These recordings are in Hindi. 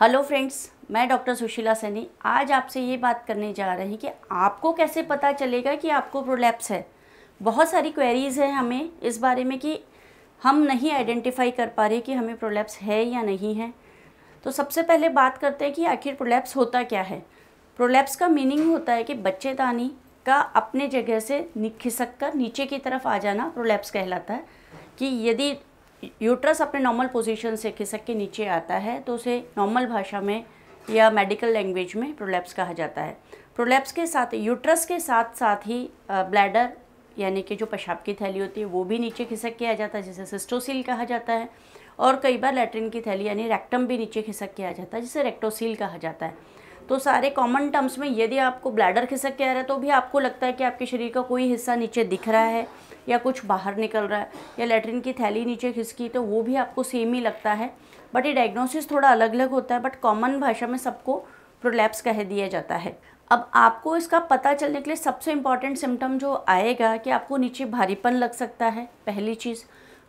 हेलो फ्रेंड्स मैं डॉक्टर सुशीला सैनी आज आपसे ये बात करने जा रही हैं कि आपको कैसे पता चलेगा कि आपको प्रोलैप्स है बहुत सारी क्वेरीज़ हैं हमें इस बारे में कि हम नहीं आइडेंटिफाई कर पा रहे कि हमें प्रोलैप्स है या नहीं है तो सबसे पहले बात करते हैं कि आखिर प्रोलैप्स होता क्या है प्रोलैप्स का मीनिंग होता है कि बच्चेदानी का अपने जगह से खिसक कर नीचे की तरफ आ जाना प्रोलैप्स कहलाता है कि यदि यूट्रस अपने नॉर्मल पोजीशन से खिसक के नीचे आता है तो उसे नॉर्मल भाषा में या मेडिकल लैंग्वेज में प्रोलैप्स कहा जाता है प्रोलैप्स के साथ यूट्रस के साथ साथ ही ब्लैडर यानी कि जो पेशाब की थैली होती है वो भी नीचे खिसक के आ जाता है जिसे सिस्टोसील कहा जाता है और कई बार लेटरिन की थैली यानी रेक्टम भी नीचे खिसक के आ जाता है जिसे रेक्टोसील कहा जाता है तो सारे कॉमन टर्म्स में यदि आपको ब्लैडर खिसक के आ रहा है तो भी आपको लगता है कि आपके शरीर का कोई हिस्सा नीचे दिख रहा है या कुछ बाहर निकल रहा है या लेटरिन की थैली नीचे खिसकी तो वो भी आपको सेम ही लगता है बट ये डायग्नोसिस थोड़ा अलग अलग होता है बट कॉमन भाषा में सबको प्रोलैप्स कह दिया जाता है अब आपको इसका पता चलने के लिए सबसे इम्पॉर्टेंट सिम्टम जो आएगा कि आपको नीचे भारीपन लग सकता है पहली चीज़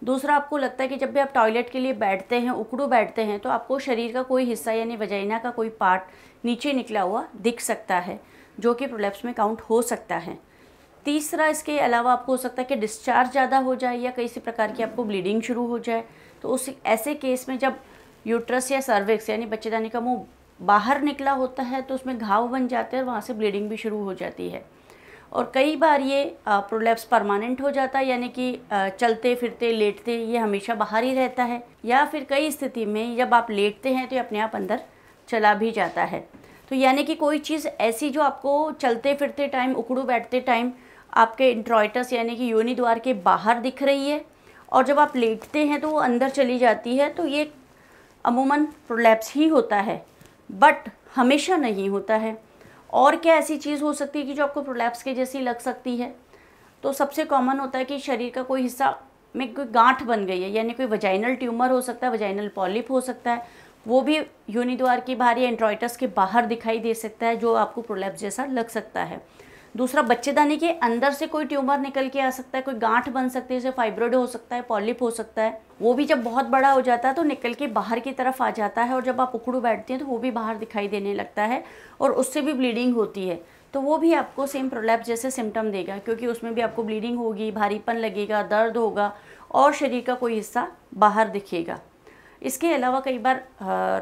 दूसरा आपको लगता है कि जब भी आप टॉयलेट के लिए बैठते हैं उकड़ू बैठते हैं तो आपको शरीर का कोई हिस्सा यानी वजाइना का कोई पार्ट नीचे निकला हुआ दिख सकता है जो कि प्रोलैप्स में काउंट हो सकता है तीसरा इसके अलावा आपको हो सकता है कि डिस्चार्ज ज़्यादा हो जाए या किसी प्रकार की आपको ब्लीडिंग शुरू हो जाए तो उस ऐसे केस में जब यूट्रस या सर्विक्स यानी बच्चेदानी का मुंह बाहर निकला होता है तो उसमें घाव बन जाते हैं और वहाँ से ब्लीडिंग भी शुरू हो जाती है और कई बार ये प्रोलेप्स परमानेंट हो जाता है यानी कि चलते फिरते लेटते ये हमेशा बाहर ही रहता है या फिर कई स्थिति में जब आप लेटते हैं तो ये अपने आप अंदर चला भी जाता है तो यानी कि कोई चीज़ ऐसी जो आपको चलते फिरते टाइम उकड़ू बैठते टाइम आपके इंट्रॉइटस यानी कि योनि द्वार के बाहर दिख रही है और जब आप लेटते हैं तो वो अंदर चली जाती है तो ये अमूमन प्रोलैप्स ही होता है बट हमेशा नहीं होता है और क्या ऐसी चीज़ हो सकती है कि जो आपको प्रोलैप्स के जैसी लग सकती है तो सबसे कॉमन होता है कि शरीर का कोई हिस्सा में कोई गांठ बन गई है यानी कोई वजाइनल ट्यूमर हो सकता है वजाइनल पॉलिप हो सकता है वो भी यूनिद्वार के बाहर या एंट्रॉइटस के बाहर दिखाई दे सकता है जो आपको प्रोलैप्स जैसा लग सकता है दूसरा बच्चेदानी के अंदर से कोई ट्यूमर निकल के आ सकता है कोई गांठ बन सकती है जैसे फाइब्रोड हो सकता है पॉलिप हो सकता है वो भी जब बहुत बड़ा हो जाता है तो निकल के बाहर की तरफ आ जाता है और जब आप उखड़ू बैठती हैं तो वो भी बाहर दिखाई देने लगता है और उससे भी ब्लीडिंग होती है तो वो भी आपको सेम प्रोलैप जैसे सिम्टम देगा क्योंकि उसमें भी आपको ब्लीडिंग होगी भारीपन लगेगा दर्द होगा और शरीर का कोई हिस्सा बाहर दिखेगा इसके अलावा कई बार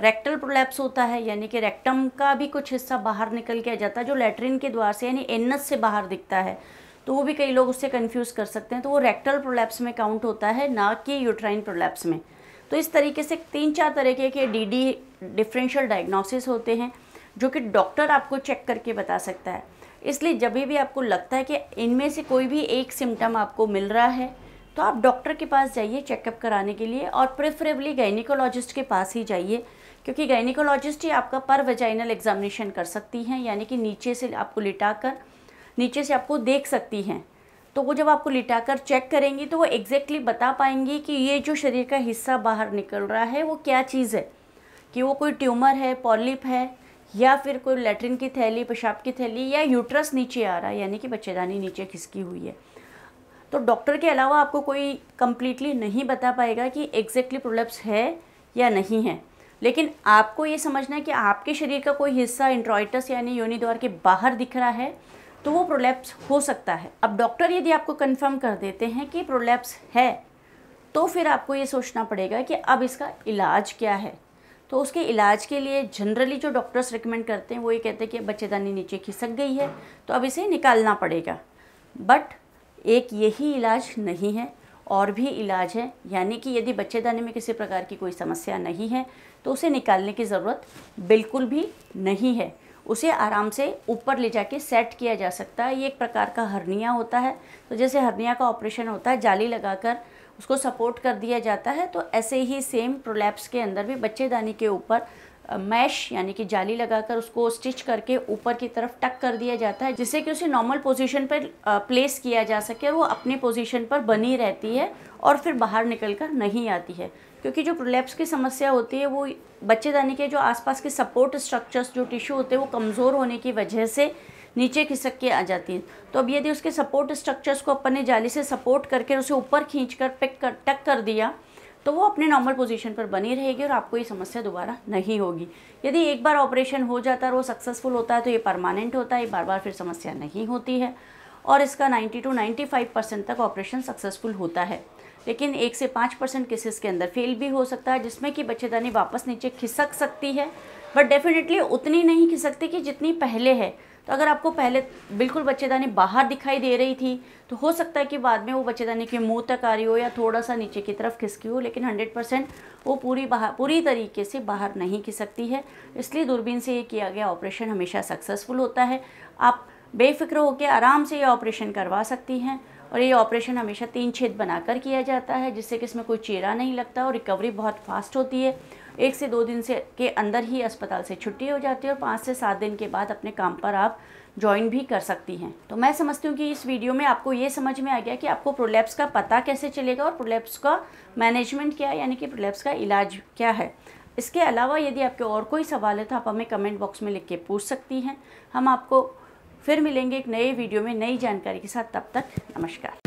रेक्टल प्रोलैप्स होता है यानी कि रेक्टम का भी कुछ हिस्सा बाहर निकल के आ जाता है जो लेटरिन के द्वार से यानी एनस से बाहर दिखता है तो वो भी कई लोग उससे कन्फ्यूज़ कर सकते हैं तो वो रेक्टल प्रोलैप्स में काउंट होता है ना कि यूट्राइन प्रोलैप्स में तो इस तरीके से तीन चार तरीके के डी डी डिफ्रेंशल डायग्नोसिस होते हैं जो कि डॉक्टर आपको चेक करके बता सकता है इसलिए जब भी आपको लगता है कि इनमें से कोई भी एक सिम्टम आपको मिल रहा है तो आप डॉक्टर के पास जाइए चेकअप कराने के लिए और प्रेफरेबली गाइनिकोलॉजिस्ट के पास ही जाइए क्योंकि गाइनिकोलॉजिस्ट ही आपका पर वेजाइनल एग्जामिनेशन कर सकती हैं यानी कि नीचे से आपको लिटा कर नीचे से आपको देख सकती हैं तो वो जब आपको लिटाकर चेक करेंगी तो वो एग्जैक्टली exactly बता पाएंगी कि ये जो शरीर का हिस्सा बाहर निकल रहा है वो क्या चीज़ है कि वो कोई ट्यूमर है पॉलिप है या फिर कोई लेटरिन की थैली पेशाब की थैली या यूट्रस नीचे आ रहा है यानी कि बच्चेदानी नीचे खिसकी हुई है तो डॉक्टर के अलावा आपको कोई कम्प्लीटली नहीं बता पाएगा कि एग्जैक्टली प्रोलेप्स है या नहीं है लेकिन आपको ये समझना है कि आपके शरीर का कोई हिस्सा इंट्रॉइटस यानी योनि द्वार के बाहर दिख रहा है तो वो प्रोलेप्स हो सकता है अब डॉक्टर यदि आपको कन्फर्म कर देते हैं कि प्रोलेप्स है तो फिर आपको ये सोचना पड़ेगा कि अब इसका इलाज क्या है तो उसके इलाज के लिए जनरली जो डॉक्टर्स रिकमेंड करते हैं वो ये कहते हैं कि बच्चेदानी नीचे खिसक गई है तो अब इसे निकालना पड़ेगा बट एक यही इलाज नहीं है और भी इलाज है यानी कि यदि बच्चेदानी में किसी प्रकार की कोई समस्या नहीं है तो उसे निकालने की ज़रूरत बिल्कुल भी नहीं है उसे आराम से ऊपर ले जाके सेट किया जा सकता है ये एक प्रकार का हर्निया होता है तो जैसे हर्निया का ऑपरेशन होता है जाली लगाकर उसको सपोर्ट कर दिया जाता है तो ऐसे ही सेम प्रोलैप्स के अंदर भी बच्चेदानी के ऊपर मैश यानी कि जाली लगाकर उसको स्टिच करके ऊपर की तरफ टक कर दिया जाता है जिससे कि उसे नॉर्मल पोजीशन पर प्लेस किया जा सके और वो अपनी पोजीशन पर बनी रहती है और फिर बाहर निकल कर नहीं आती है क्योंकि जो प्रोलेप्स की समस्या होती है वो बच्चेदानी के जो आसपास के सपोर्ट स्ट्रक्चर्स जो टिश्यू होते हैं वो कमज़ोर होने की वजह से नीचे खिसक के आ जाती हैं तो अब यदि उसके सपोर्ट स्ट्रक्चर्स को अपने जाली से सपोर्ट करके उसे ऊपर खींच कर पिक कर टक कर दिया तो वो अपने नॉर्मल पोजीशन पर बनी रहेगी और आपको ये समस्या दोबारा नहीं होगी यदि एक बार ऑपरेशन हो जाता है वो सक्सेसफुल होता है तो ये परमानेंट होता है बार बार फिर समस्या नहीं होती है और इसका 90 टू 95 परसेंट तक ऑपरेशन सक्सेसफुल होता है लेकिन एक से पाँच परसेंट केसेस के अंदर फेल भी हो सकता है जिसमें कि बच्चेदानी वापस नीचे खिसक सकती है बट डेफिनेटली उतनी नहीं खिसकती कि जितनी पहले है तो अगर आपको पहले बिल्कुल बच्चेदानी बाहर दिखाई दे रही थी तो हो सकता है कि बाद में वो बच्चेदानी के मुंह तक आ रही हो या थोड़ा सा नीचे की तरफ खिसकी हो लेकिन 100 परसेंट वो पूरी बाहर पूरी तरीके से बाहर नहीं खिसकती है इसलिए दूरबीन से ये किया गया ऑपरेशन हमेशा सक्सेसफुल होता है आप बेफिक्र होकर आराम से ये ऑपरेशन करवा सकती हैं और ये ऑपरेशन हमेशा तीन छेद बनाकर किया जाता है जिससे कि इसमें कोई चेहरा नहीं लगता और रिकवरी बहुत फास्ट होती है एक से दो दिन से के अंदर ही अस्पताल से छुट्टी हो जाती है और पाँच से सात दिन के बाद अपने काम पर आप ज्वाइन भी कर सकती हैं तो मैं समझती हूँ कि इस वीडियो में आपको ये समझ में आ गया कि आपको प्रोलैप्स का पता कैसे चलेगा और प्रोलैप्स का मैनेजमेंट क्या है यानी कि प्रोलैप्स का इलाज क्या है इसके अलावा यदि आपके और कोई सवाल है तो आप हमें कमेंट बॉक्स में लिख के पूछ सकती हैं हम आपको फिर मिलेंगे एक नए वीडियो में नई जानकारी के साथ तब तक नमस्कार